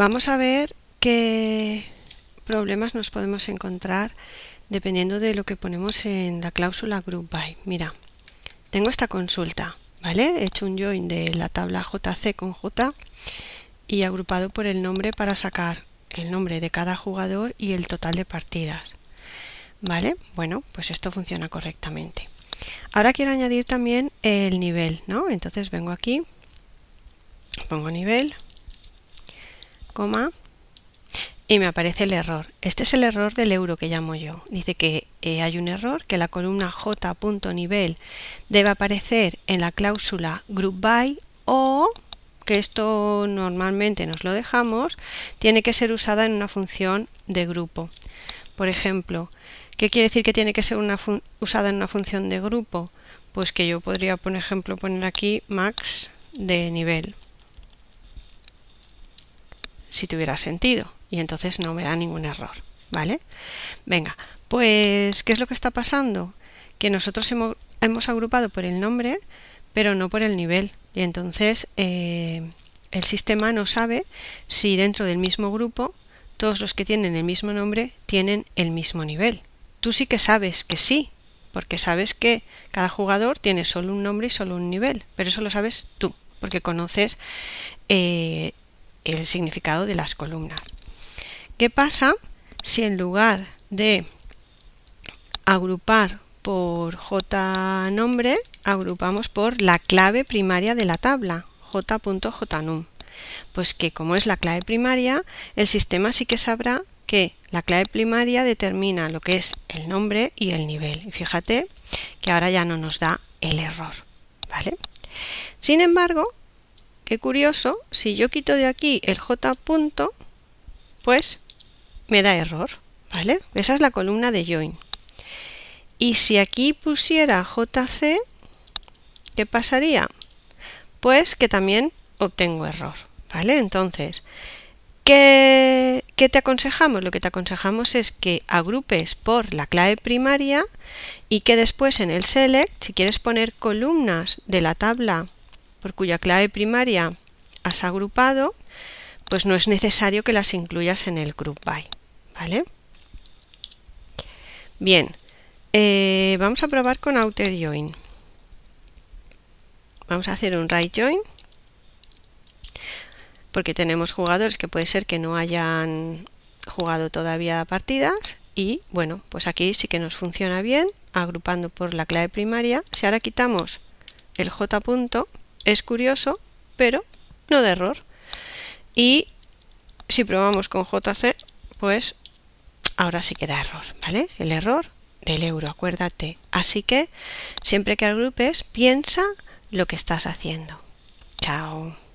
Vamos a ver qué problemas nos podemos encontrar dependiendo de lo que ponemos en la cláusula group by. Mira, tengo esta consulta, ¿vale? He hecho un join de la tabla JC con J y agrupado por el nombre para sacar el nombre de cada jugador y el total de partidas. ¿Vale? Bueno, pues esto funciona correctamente. Ahora quiero añadir también el nivel, ¿no? Entonces vengo aquí, pongo nivel, coma, y me aparece el error. Este es el error del euro que llamo yo. Dice que eh, hay un error, que la columna j.nivel debe aparecer en la cláusula group by o que esto normalmente nos lo dejamos, tiene que ser usada en una función de grupo. Por ejemplo, ¿qué quiere decir que tiene que ser usada en una función de grupo? Pues que yo podría, por ejemplo, poner aquí max de nivel si tuviera sentido y entonces no me da ningún error, ¿vale? Venga, pues ¿qué es lo que está pasando? Que nosotros hemos, hemos agrupado por el nombre, pero no por el nivel y entonces eh, el sistema no sabe si dentro del mismo grupo todos los que tienen el mismo nombre tienen el mismo nivel. Tú sí que sabes que sí, porque sabes que cada jugador tiene solo un nombre y solo un nivel, pero eso lo sabes tú, porque conoces eh, el significado de las columnas. ¿Qué pasa si en lugar de agrupar por j nombre, agrupamos por la clave primaria de la tabla, j.jnum? Pues que como es la clave primaria, el sistema sí que sabrá que la clave primaria determina lo que es el nombre y el nivel. fíjate que ahora ya no nos da el error, ¿vale? Sin embargo, Qué curioso, si yo quito de aquí el j punto, pues me da error, ¿vale? Esa es la columna de join. Y si aquí pusiera jc, ¿qué pasaría? Pues que también obtengo error, ¿vale? Entonces, ¿qué, ¿qué, te aconsejamos? Lo que te aconsejamos es que agrupes por la clave primaria y que después en el select, si quieres poner columnas de la tabla por cuya clave primaria has agrupado, pues no es necesario que las incluyas en el group by, ¿vale? Bien, eh, vamos a probar con outer join. Vamos a hacer un right join porque tenemos jugadores que puede ser que no hayan jugado todavía partidas y bueno, pues aquí sí que nos funciona bien agrupando por la clave primaria. Si ahora quitamos el j punto, es curioso, pero no de error. Y si probamos con JC, pues ahora sí que da error, ¿vale? El error del euro, acuérdate. Así que siempre que agrupes, piensa lo que estás haciendo. Chao.